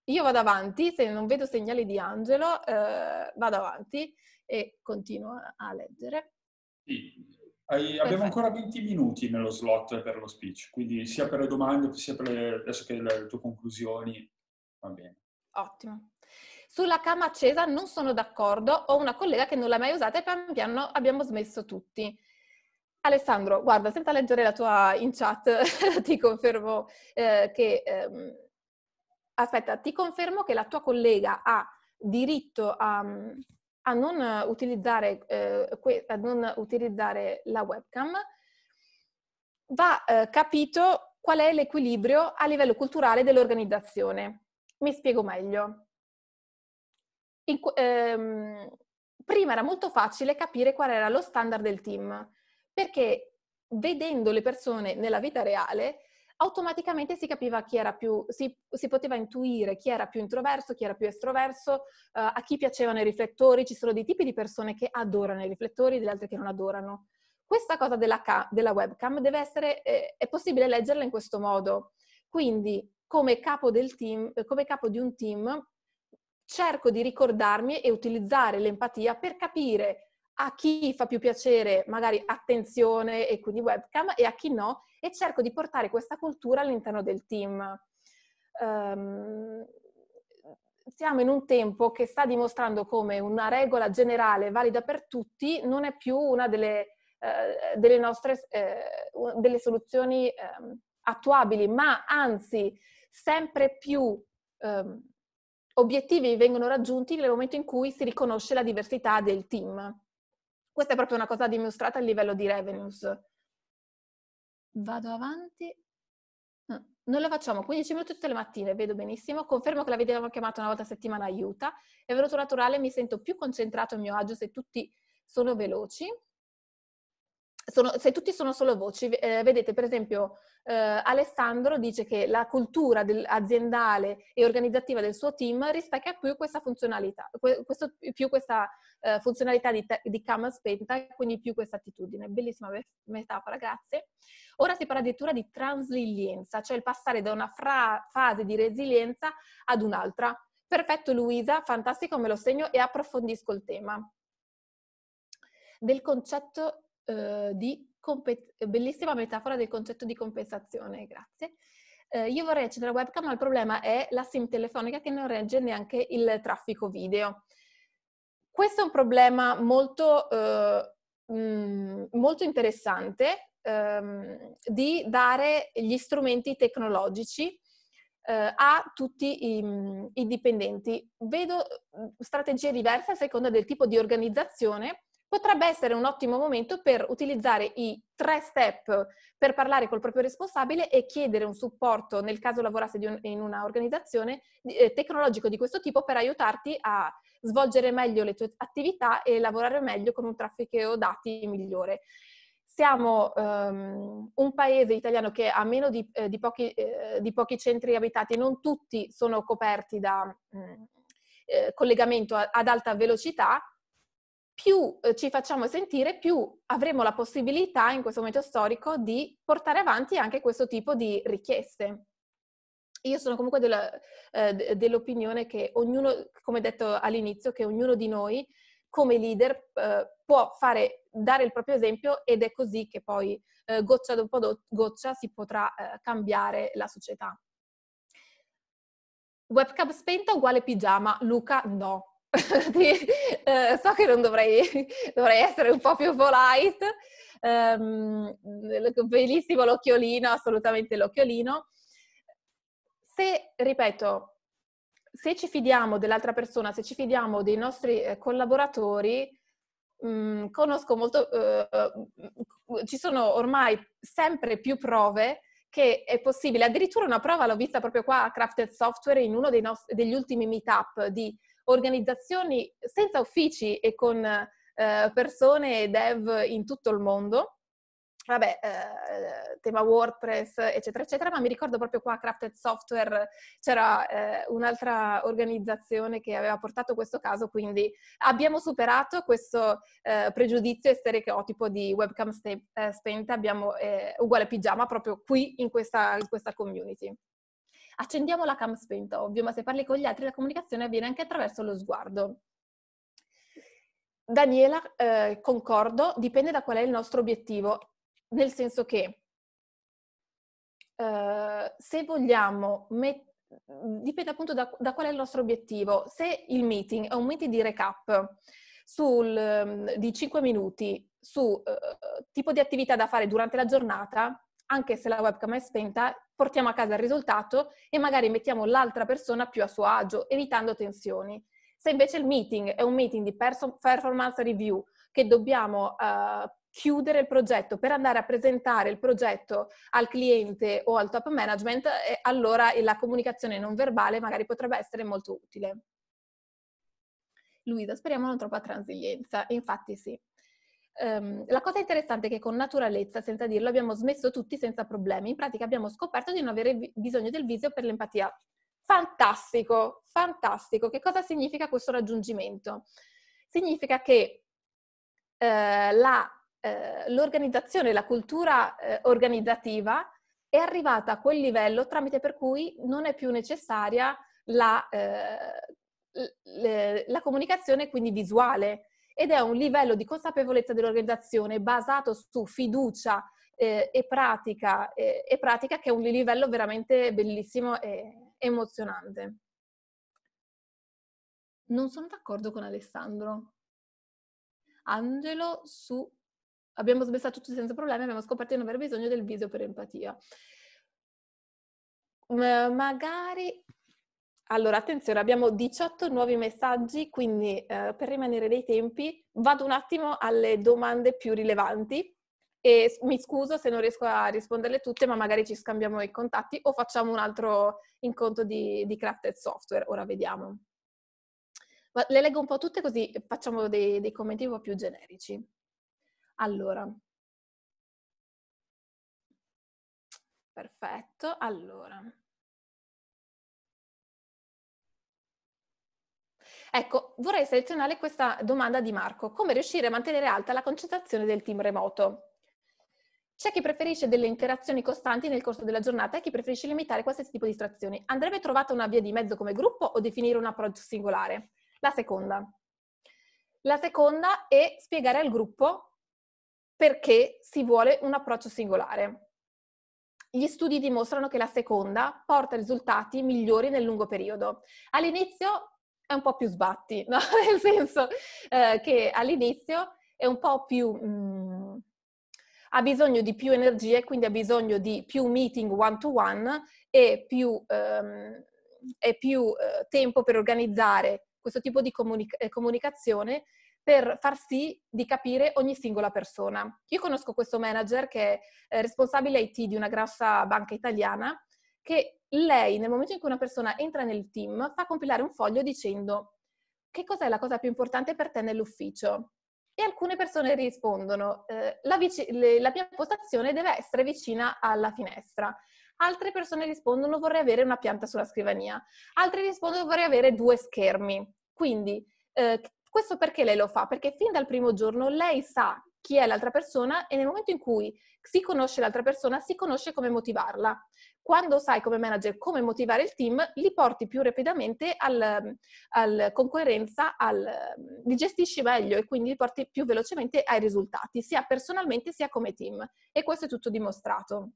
Io vado avanti, se non vedo segnali di Angelo, eh, vado avanti e continuo a leggere. Sì, hai, abbiamo ancora 20 minuti nello slot per lo speech, quindi sia per le domande sia per le, adesso che le, le tue conclusioni. Va bene. Ottimo. Sulla cama accesa non sono d'accordo, ho una collega che non l'ha mai usata e pian piano abbiamo smesso tutti. Alessandro, guarda, senza leggere la tua in chat, ti confermo eh, che... Ehm, aspetta, ti confermo che la tua collega ha diritto a, a non utilizzare, eh, a non utilizzare la webcam, va eh, capito qual è l'equilibrio a livello culturale dell'organizzazione. Mi spiego meglio. In, ehm, prima era molto facile capire qual era lo standard del team, perché vedendo le persone nella vita reale automaticamente si capiva chi era più, si, si poteva intuire chi era più introverso, chi era più estroverso, eh, a chi piacevano i riflettori, ci sono dei tipi di persone che adorano i riflettori, e delle altre che non adorano. Questa cosa della, ca- della webcam deve essere, eh, è possibile leggerla in questo modo. Quindi, come capo, team, come capo di un team, cerco di ricordarmi e utilizzare l'empatia per capire a chi fa più piacere magari attenzione e quindi webcam e a chi no e cerco di portare questa cultura all'interno del team. Um, siamo in un tempo che sta dimostrando come una regola generale valida per tutti non è più una delle, eh, delle nostre eh, delle soluzioni eh, attuabili, ma anzi sempre più ehm, obiettivi vengono raggiunti nel momento in cui si riconosce la diversità del team. Questa è proprio una cosa dimostrata a livello di revenues. Vado avanti. non lo facciamo 15 minuti tutte le mattine, vedo benissimo. Confermo che la videochiamata una volta a settimana aiuta. È venuto naturale, mi sento più concentrato a mio agio se tutti sono veloci sono, se tutti sono solo voci, eh, vedete per esempio eh, Alessandro dice che la cultura del, aziendale e organizzativa del suo team rispecchia più questa funzionalità, questo, più questa eh, funzionalità di, di camera spenta, quindi più questa attitudine. Bellissima metafora, grazie. Ora si parla addirittura di transilienza, cioè il passare da una fra- fase di resilienza ad un'altra. Perfetto Luisa, fantastico, me lo segno e approfondisco il tema del concetto eh, di compet- bellissima metafora del concetto di compensazione, grazie. Eh, io vorrei accendere la webcam, ma il problema è la SIM telefonica che non regge neanche il traffico video. Questo è un problema molto, eh, mh, mm, molto interessante ehm, di dare gli strumenti tecnologici eh, a tutti i, i, dipendenti. Vedo mm, strategie diverse a seconda del tipo di organizzazione potrebbe essere un ottimo momento per utilizzare i tre step per parlare col proprio responsabile e chiedere un supporto, nel caso lavorasse un, in un'organizzazione eh, tecnologico di questo tipo, per aiutarti a svolgere meglio le tue attività e lavorare meglio con un traffico dati migliore. Siamo um, un paese italiano che ha meno di, eh, di, pochi, eh, di, pochi, centri abitati, non tutti sono coperti da mh, mm, eh, collegamento ad alta velocità più eh, ci facciamo sentire, più avremo la possibilità in questo momento storico di portare avanti anche questo tipo di richieste. Io sono comunque della, eh, dell'opinione che ognuno, come detto all'inizio, che ognuno di noi come leader eh, può fare, dare il proprio esempio ed è così che poi eh, goccia dopo goccia si potrà eh, cambiare la società. Webcam spenta uguale pigiama, Luca no eh, so che non dovrei, dovrei, essere un po' più polite, um, bellissimo l'occhiolino, assolutamente l'occhiolino. Se, ripeto, se ci fidiamo dell'altra persona, se ci fidiamo dei nostri eh, collaboratori, mh, mm, conosco molto, uh, ci sono ormai sempre più prove che è possibile, addirittura una prova l'ho vista proprio qua a Crafted Software in uno dei nostri, degli ultimi meetup di organizzazioni senza uffici e con eh, persone e dev in tutto il mondo. Vabbè, eh, tema WordPress, eccetera, eccetera, ma mi ricordo proprio qua Crafted Software c'era eh, un'altra organizzazione che aveva portato questo caso, quindi abbiamo superato questo eh, pregiudizio e stereotipo di webcam ste- eh, spenta, abbiamo eh, uguale pigiama proprio qui in questa, in questa community. Accendiamo la cam spenta, ovvio, ma se parli con gli altri la comunicazione avviene anche attraverso lo sguardo. Daniela, eh, concordo, dipende da qual è il nostro obiettivo, nel senso che eh, se vogliamo mettere dipende appunto da, da, qual è il nostro obiettivo. Se il meeting è un meeting di recap sul, ehm, di 5 minuti su uh, tipo di attività da fare durante la giornata, anche se la webcam è spenta, portiamo a casa il risultato e magari mettiamo l'altra persona più a suo agio, evitando tensioni. Se invece il meeting è un meeting di perso- performance review, che dobbiamo uh, chiudere il progetto per andare a presentare il progetto al cliente o al top management, eh, allora la comunicazione non verbale magari potrebbe essere molto utile. Luisa, speriamo non troppa transilienza, infatti sì. Um, la cosa interessante è che con naturalezza, senza dirlo, abbiamo smesso tutti senza problemi. In pratica abbiamo scoperto di non avere vi- bisogno del viso per l'empatia. Fantastico, fantastico. Che cosa significa questo raggiungimento? Significa che eh, la, eh, l'organizzazione, la cultura eh, organizzativa è arrivata a quel livello tramite per cui non è più necessaria la, eh, la comunicazione quindi visuale ed è un livello di consapevolezza dell'organizzazione basato su fiducia eh, e, pratica, eh, e, pratica, che è un livello veramente bellissimo e emozionante. Non sono d'accordo con Alessandro. Angelo su... Abbiamo sbessato tutti senza problemi, abbiamo scoperto di non aver bisogno del viso per empatia. magari allora, attenzione, abbiamo 18 nuovi messaggi, quindi eh, per rimanere dei tempi vado un attimo alle domande più rilevanti e mi scuso se non riesco a risponderle tutte, ma magari ci scambiamo i contatti o facciamo un altro incontro di, di Crafted Software, ora vediamo. Ma le leggo un po' tutte così facciamo dei, dei commenti un po' più generici. Allora. Perfetto, allora. Ecco, vorrei selezionare questa domanda di Marco. Come riuscire a mantenere alta la concentrazione del team remoto? C'è chi preferisce delle interazioni costanti nel corso della giornata e chi preferisce limitare qualsiasi tipo di distrazioni. Andrebbe trovata una via di mezzo come gruppo o definire un approccio singolare? La seconda. La seconda è spiegare al gruppo perché si vuole un approccio singolare. Gli studi dimostrano che la seconda porta risultati migliori nel lungo periodo. All'inizio è un po' più sbatti, no? nel senso eh, che all'inizio è un po' più... Mh, mm, ha bisogno di più energie, quindi ha bisogno di più meeting one-to-one e più, ehm, e più eh, tempo per organizzare questo tipo di comunica- eh, comunicazione per far sì di capire ogni singola persona. Io conosco questo manager che è eh, responsabile IT di una grossa banca italiana che lei nel momento in cui una persona entra nel team fa compilare un foglio dicendo che cos'è la cosa più importante per te nell'ufficio? E alcune persone rispondono, eh, la, vic- le, la mia postazione deve essere vicina alla finestra. Altre persone rispondono vorrei avere una pianta sulla scrivania. Altre rispondono vorrei avere due schermi. Quindi eh, questo perché lei lo fa? Perché fin dal primo giorno lei sa chi è l'altra persona e nel momento in cui si conosce l'altra persona si conosce come motivarla. Quando sai come manager come motivare il team, li porti più rapidamente al, mm, al, con coerenza, al, mm, li gestisci meglio e quindi li porti più velocemente ai risultati, sia personalmente sia come team. E questo è tutto dimostrato.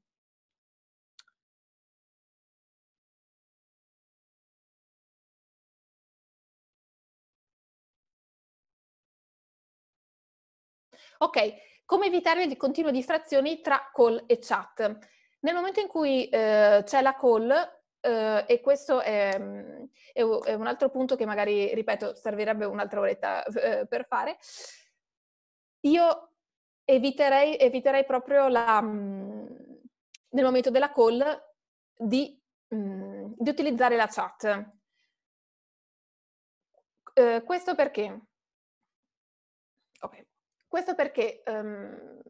Ok, come evitare le continue distrazioni tra call e chat? Nel momento in cui eh, c'è la call, eh, e questo è, è, un altro punto che magari, ripeto, servirebbe un'altra oretta eh, per fare, io eviterei, eviterei proprio la, mm, nel momento della call di, mm, di utilizzare la chat. Eh, questo perché? Okay. Questo perché um,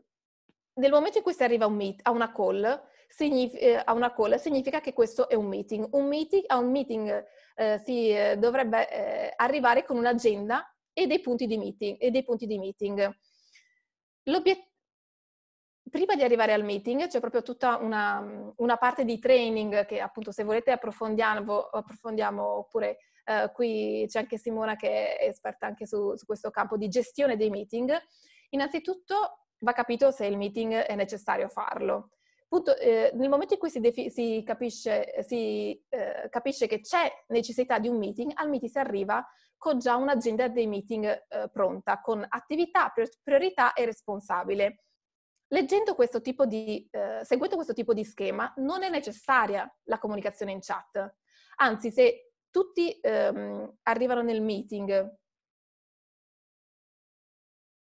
nel momento in cui si arriva a, un meet, a, una call, signif- eh, a, una call, significa che questo è un meeting. Un meeting a un meeting eh, si eh, dovrebbe eh, arrivare con un'agenda e dei punti di meeting. Dei punti di meeting. Prima di arrivare al meeting c'è proprio tutta una, una parte di training che appunto se volete approfondiamo, approfondiamo oppure eh, qui c'è anche Simona che è esperta anche su, su questo campo di gestione dei meeting. Innanzitutto va capito se il meeting è necessario farlo. Punto, eh, nel momento in cui si, defi- si, capisce, si eh, capisce, che c'è necessità di un meeting, al meeting si arriva con già un'agenda dei meeting eh, pronta, con attività, priorità e responsabile. Questo di, eh, seguendo questo tipo di schema, non è necessaria la comunicazione in chat. Anzi, se tutti ehm, arrivano nel meeting.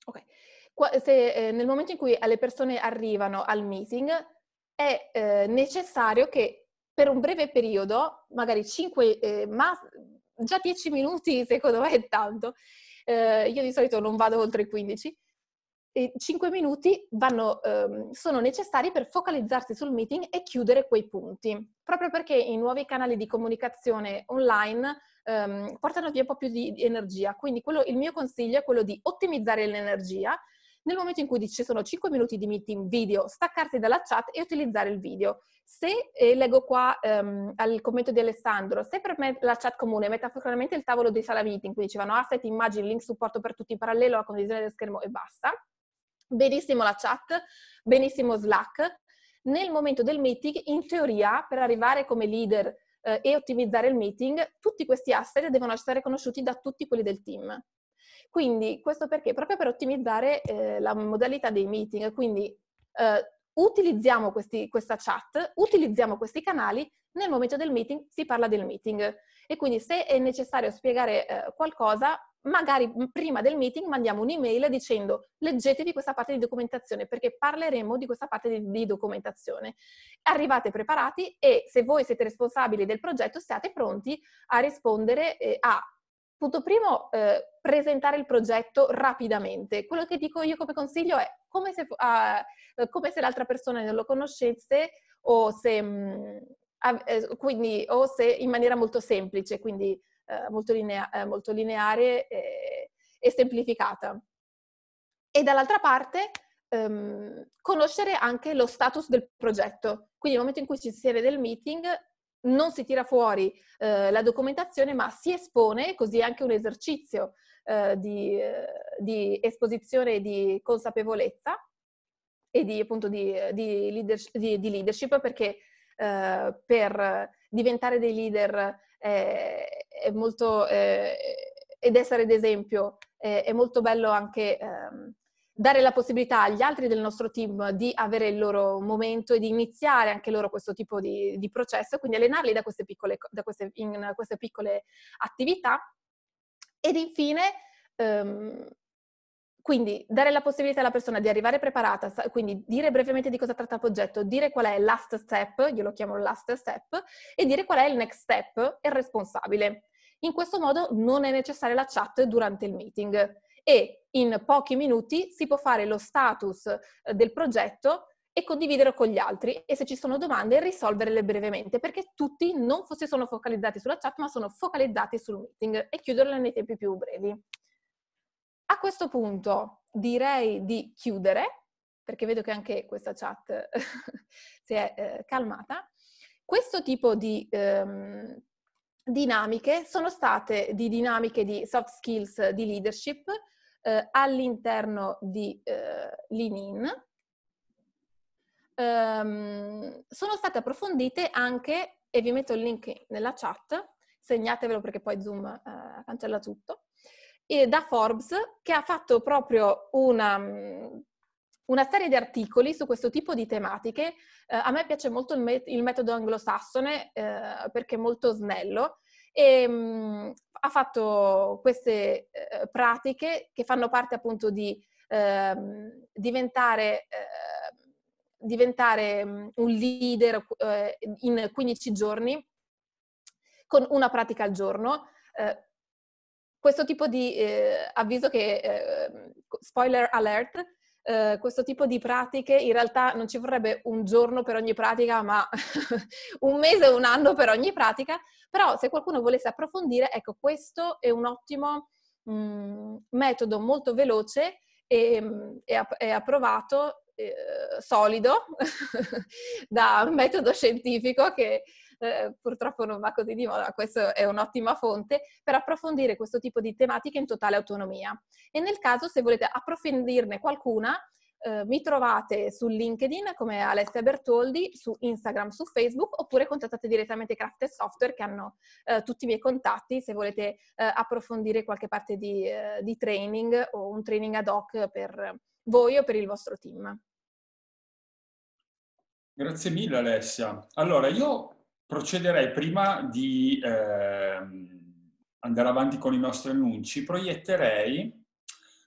Okay. Qua, se, eh, nel momento in cui le persone arrivano al meeting, è eh, necessario che per un breve periodo, magari 5, eh, ma già 10 minuti secondo me è tanto, eh, io di solito non vado oltre i 15, eh, 5 minuti vanno, ehm, sono necessari per focalizzarsi sul meeting e chiudere quei punti, proprio perché i nuovi canali di comunicazione online ehm, portano via un po' più di, di energia. Quindi quello, il mio consiglio è quello di ottimizzare l'energia nel momento in cui ci sono 5 minuti di meeting video, staccarsi dalla chat e utilizzare il video. Se, eh, leggo qua ehm, al commento di Alessandro, se per me la chat comune è metaforicamente il tavolo di sala meeting, quindi ci vanno asset, immagini, link, supporto per tutti in parallelo, la condivisione dello schermo e basta, benissimo la chat, benissimo Slack. Nel momento del meeting, in teoria, per arrivare come leader eh, e ottimizzare il meeting, tutti questi asset devono essere conosciuti da tutti quelli del team. Quindi, questo perché? Proprio per ottimizzare eh, la modalità dei meeting. Quindi, eh, utilizziamo questi, questa chat, utilizziamo questi canali, nel momento del meeting si parla del meeting. E quindi se è necessario spiegare eh, qualcosa, magari prima del meeting mandiamo un'email dicendo leggetevi questa parte di documentazione perché parleremo di questa parte di, di, documentazione. Arrivate preparati e se voi siete responsabili del progetto siate pronti a rispondere eh, a Punto primo, eh, presentare il progetto rapidamente. Quello che dico io come consiglio è come se, uh, come se l'altra persona non lo conoscesse o se, mh, mm, av- eh, quindi, o se in maniera molto semplice, quindi eh, molto, linea- eh, molto, lineare e, eh, e, semplificata. E dall'altra parte ehm, conoscere anche lo status del progetto. Quindi nel momento in cui ci si siede del meeting non si tira fuori eh, la documentazione ma si espone, così è anche un esercizio di, di esposizione e di consapevolezza e di, appunto, di, di, leadership, di leadership, perché eh, per diventare dei leader è molto, eh, ed essere d'esempio, eh, è molto bello anche ehm, dare la possibilità agli altri del nostro team di avere il loro momento e di iniziare anche loro questo tipo di, di processo, quindi allenarli da queste piccole, da queste, in queste piccole attività. Ed infine, ehm, quindi dare la possibilità alla persona di arrivare preparata, quindi dire brevemente di cosa tratta il progetto, dire qual è il last step, io lo chiamo last step, e dire qual è il next step e il responsabile. In questo modo non è necessaria la chat durante il meeting e in pochi minuti si può fare lo status eh, del progetto e condividere con gli altri e se ci sono domande risolverle brevemente perché tutti non si sono focalizzati sulla chat ma sono focalizzati sul meeting e chiuderle nei tempi più brevi. A questo punto direi di chiudere perché vedo che anche questa chat si è eh, calmata. Questo tipo di ehm, dinamiche sono state di dinamiche di soft skills di leadership eh, all'interno di eh, LinkedIn. Um, ehm, sono state approfondite anche, e vi metto il link nella chat, segnatevelo perché poi Zoom eh, cancella tutto, da Forbes che ha fatto proprio una, mm, una serie di articoli su questo tipo di tematiche. Eh, a me piace molto il, met- il metodo anglosassone eh, perché è molto snello e mh, mm, ha fatto queste eh, pratiche che fanno parte appunto di ehm, diventare, eh, diventare mm, un leader eh, in 15 giorni con una pratica al giorno eh, questo tipo di eh, avviso che, eh, spoiler alert, eh, questo tipo di pratiche in realtà non ci vorrebbe un giorno per ogni pratica, ma un mese, un anno per ogni pratica, però se qualcuno volesse approfondire, ecco, questo è un ottimo mh, mm, metodo molto veloce e, e, app- e approvato, eh, solido, da un metodo scientifico che eh, purtroppo non va così di moda, questa è un'ottima fonte, per approfondire questo tipo di tematiche in totale autonomia. E nel caso, se volete approfondirne qualcuna, eh, mi trovate su LinkedIn come Alessia Bertoldi, su Instagram, su Facebook, oppure contattate direttamente Crafted Software che hanno eh, tutti i miei contatti se volete eh, approfondire qualche parte di, eh, di, training o un training ad hoc per voi o per il vostro team. Grazie mille Alessia. Allora, io procederei prima di eh, andare avanti con i nostri annunci, proietterei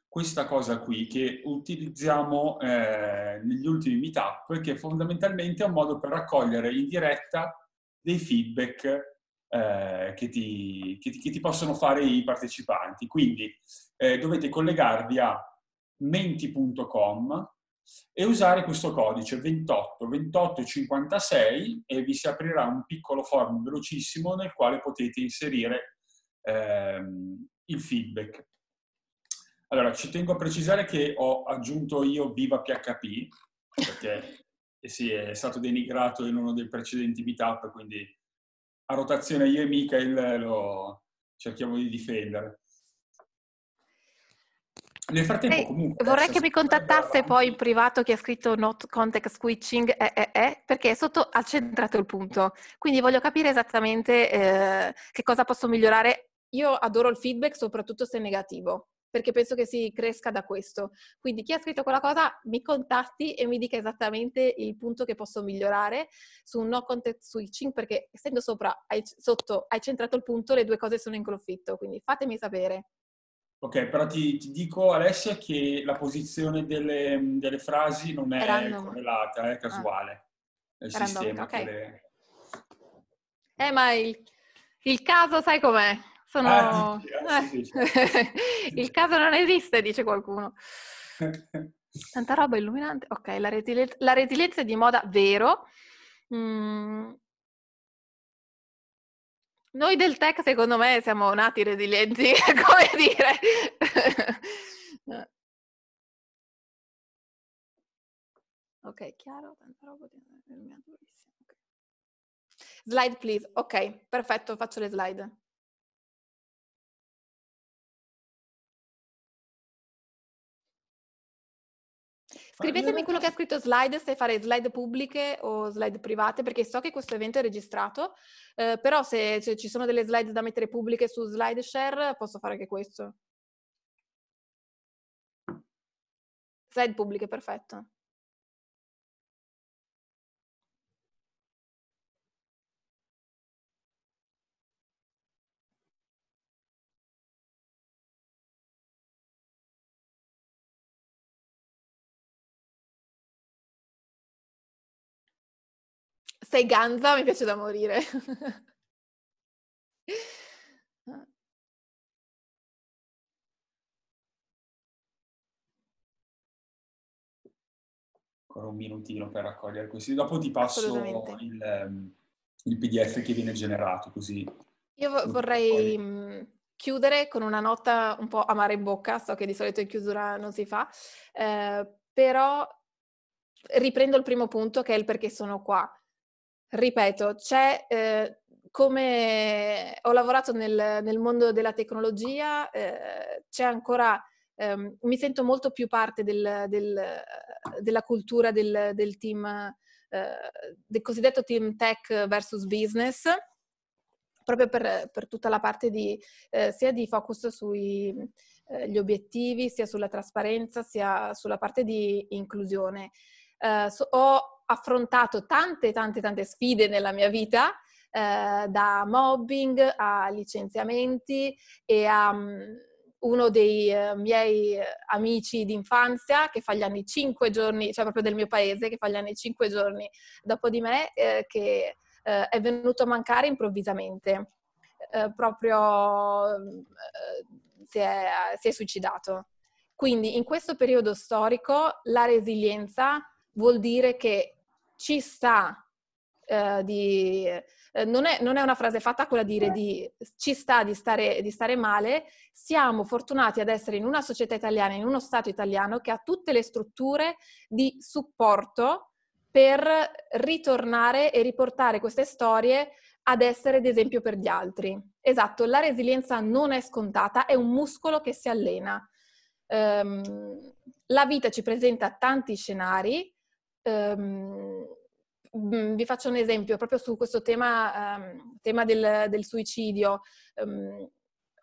questa cosa qui che utilizziamo eh, negli ultimi meetup, che fondamentalmente è un modo per raccogliere in diretta dei feedback eh, che, ti, che, ti, che, ti, possono fare i partecipanti. Quindi eh, dovete collegarvi a menti.com e usare questo codice 28 28 56 e vi si aprirà un piccolo form velocissimo nel quale potete inserire ehm, il feedback. Allora, ci tengo a precisare che ho aggiunto io Viva PHP, perché sì, è stato denigrato in uno dei precedenti meetup, quindi a rotazione io e Michael lo cerchiamo di difendere. Nel frattempo, Ehi, comunque. Vorrei che mi contattasse poi in privato chi ha scritto not context switching, eh, eh, eh, perché sotto ha centrato il punto. Quindi voglio capire esattamente eh, che cosa posso migliorare. Io adoro il feedback, soprattutto se è negativo, perché penso che si cresca da questo. Quindi chi ha scritto quella cosa mi contatti e mi dica esattamente il punto che posso migliorare su un no context switching, perché essendo sopra, hai, sotto hai centrato il punto, le due cose sono in conflitto. Quindi fatemi sapere. Ok, però ti, ti, dico Alessia che la posizione delle, delle frasi non è Random. correlata, è ah. casuale. È il Random, sistema okay. le... Eh, ma il, il, caso sai com'è? Sono... Ah, dici, ah, il caso non esiste, dice qualcuno. Tanta roba illuminante. Ok, la, resili- la resilienza è di moda, vero. Mm, noi del tech, secondo me, siamo nati resilienti, come dire. ok, chiaro? Slide, please. Ok, perfetto, faccio le slide. Scrivetemi quello che ha scritto slide, se fare slide pubbliche o slide private, perché so che questo evento è registrato, eh, però se, se ci sono delle slide da mettere pubbliche su SlideShare, posso fare anche questo. Slide pubbliche, perfetto. sei Ganza mi piace da morire. Ancora un minutino per raccogliere questi. Dopo ti passo il, ehm, il, PDF che viene generato, così. Io vo- vorrei poi... chiudere con una nota un po' amara in bocca, so che di solito in chiusura non si fa, eh, però riprendo il primo punto che è il perché sono qua. Ripeto, c'è eh, come ho lavorato nel, nel mondo della tecnologia, eh, c'è ancora, ehm, mi sento molto più parte del, del, della cultura del, del team, eh, del cosiddetto team tech versus business, proprio per, per tutta la parte di, eh, sia di focus sui, eh, gli obiettivi, sia sulla trasparenza, sia sulla parte di inclusione eh, so, ho affrontato tante, tante, tante sfide nella mia vita, eh, da mobbing a licenziamenti e a um, uno dei eh, miei amici d'infanzia che fa gli anni 5 giorni, cioè proprio del mio paese, che fa gli anni 5 giorni dopo di me, eh, che eh, è venuto a mancare improvvisamente, eh, proprio mm, si è, si è suicidato. Quindi in questo periodo storico la resilienza vuol dire che ci sta eh, di... Eh, non, è, non, è, una frase fatta quella di dire di, ci sta di stare, di stare male, siamo fortunati ad essere in una società italiana, in uno Stato italiano che ha tutte le strutture di supporto per ritornare e riportare queste storie ad essere d'esempio per gli altri. Esatto, la resilienza non è scontata, è un muscolo che si allena. Um, la vita ci presenta tanti scenari Um, vi faccio un esempio proprio su questo tema, um, tema del, del, suicidio. Um,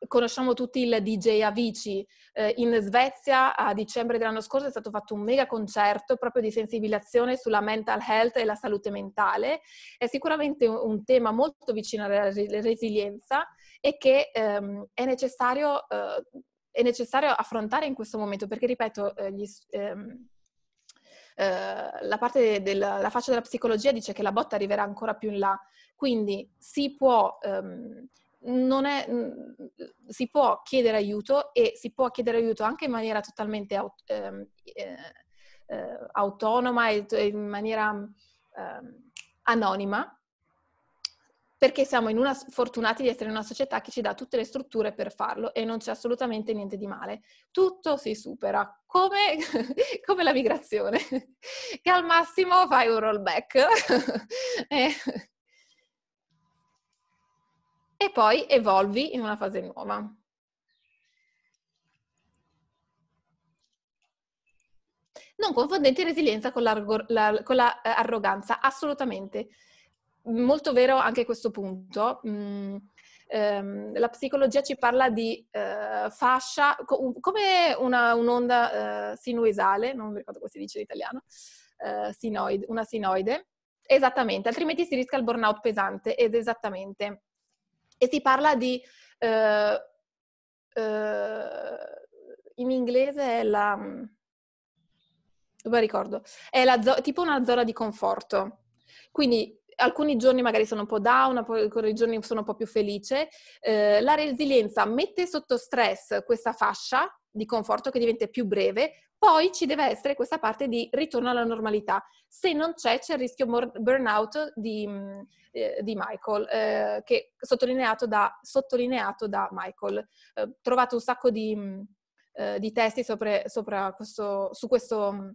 conosciamo tutti il DJ Avicii. Eh, in Svezia a dicembre dell'anno scorso è stato fatto un mega concerto proprio di sensibilizzazione sulla mental health e la salute mentale. È sicuramente un, un tema molto vicino alla resilienza e che ehm, è, necessario, eh, è necessario affrontare in questo momento perché, ripeto, eh, gli, ehm, eh, la parte della de faccia della psicologia dice che la botta arriverà ancora più in là, quindi si può, ehm, è, mm, si può chiedere aiuto e si può chiedere aiuto anche in maniera totalmente aut- ehm, eh, eh, autonoma e in maniera ehm, anonima, perché siamo una, fortunati di essere in una società che ci dà tutte le strutture per farlo e non c'è assolutamente niente di male. Tutto si supera, come, come la migrazione, che al massimo fai un rollback. e, eh. e poi evolvi in una fase nuova. Non confondete resilienza con, l'arroganza, eh, assolutamente molto vero anche questo punto. Mm, ehm, la psicologia ci parla di eh, fascia, co- come una, un'onda eh, sinuesale, non mi ricordo come si dice in italiano, eh, sinoide, una sinoide, esattamente, altrimenti si rischia il burnout pesante, ed esattamente. E si parla di, eh, eh, in inglese è la, non mm, ricordo, è la zo- tipo una zona di conforto. Quindi alcuni giorni magari sono un po' down, alcuni giorni sono un po' più felice. Eh, la resilienza mette sotto stress questa fascia di conforto che diventa più breve, poi ci deve essere questa parte di ritorno alla normalità. Se non c'è, c'è il rischio burnout di, mm, eh, di Michael, eh, che, sottolineato, da, sottolineato da Michael. Eh, trovate un sacco di, mm, eh, di testi sopra, sopra questo, su questo mm,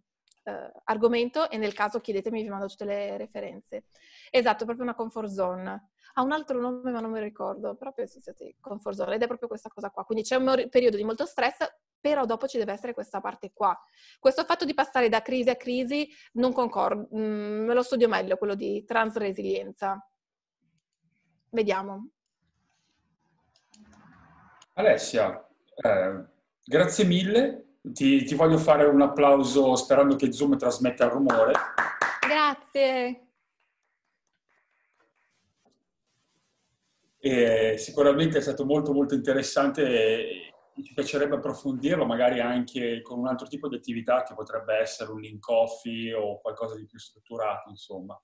eh, argomento e nel caso chiedetemi, vi mando tutte le referenze. Esatto, proprio una comfort zone. Ha un altro nome ma non me lo ricordo, però penso sia comfort zone ed è proprio questa cosa qua. Quindi c'è un periodo di molto stress, però dopo ci deve essere questa parte qua. Questo fatto di passare da crisi a crisi non concordo, mm, me lo studio meglio, quello di transresilienza. Vediamo. Alessia, eh, grazie mille ti, ti, voglio fare un applauso sperando che Zoom trasmetta il rumore. Grazie. E sicuramente è stato molto molto interessante e ci piacerebbe approfondirlo magari anche con un altro tipo di attività che potrebbe essere un link coffee o qualcosa di più strutturato insomma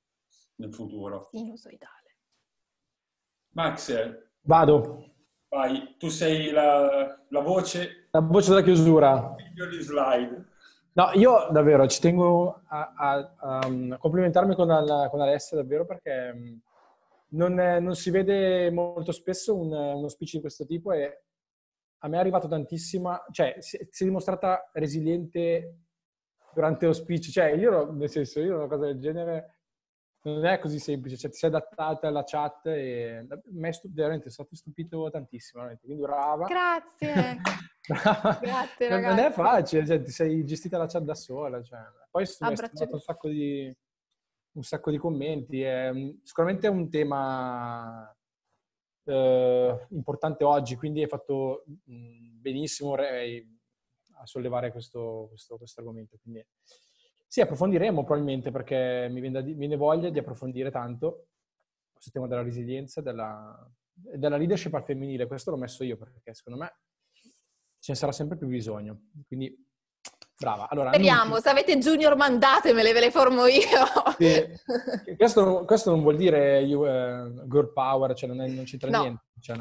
nel futuro. In uso ideale. Max. Vado. Vai, tu sei la, la voce... La voce della chiusura. Gli slide. No, io davvero ci tengo a, a, a um, complimentarmi con, al, con, Alessia davvero perché um, non, non si vede molto spesso un, uno speech di questo tipo e a me è arrivato tantissimo, cioè si, si è dimostrata resiliente durante lo speech, cioè io nel senso io una cosa del genere non è così semplice, cioè ti sei adattata alla chat e mi è stu- veramente stato stupito tantissimo, veramente. quindi brava. Grazie. brava. Grazie ragazzi. Non è facile, cioè, ti sei gestita la chat da sola, cioè. poi hai trovato un sacco di un sacco di commenti, è sicuramente è un tema eh, importante oggi, quindi hai fatto benissimo re, a sollevare questo, questo, questo argomento. Quindi, sì, approfondiremo probabilmente perché mi viene, di, viene voglia di approfondire tanto questo tema della resilienza e della, della leadership al femminile. Questo l'ho messo io perché secondo me ce ne sarà sempre più bisogno. Quindi Brava. Allora, Speriamo, non... se avete junior mandatemele, ve le formo io. Sì. Questo, questo, non vuol dire you, uh, eh, girl power, cioè non, è, non c'entra no. niente. Cioè,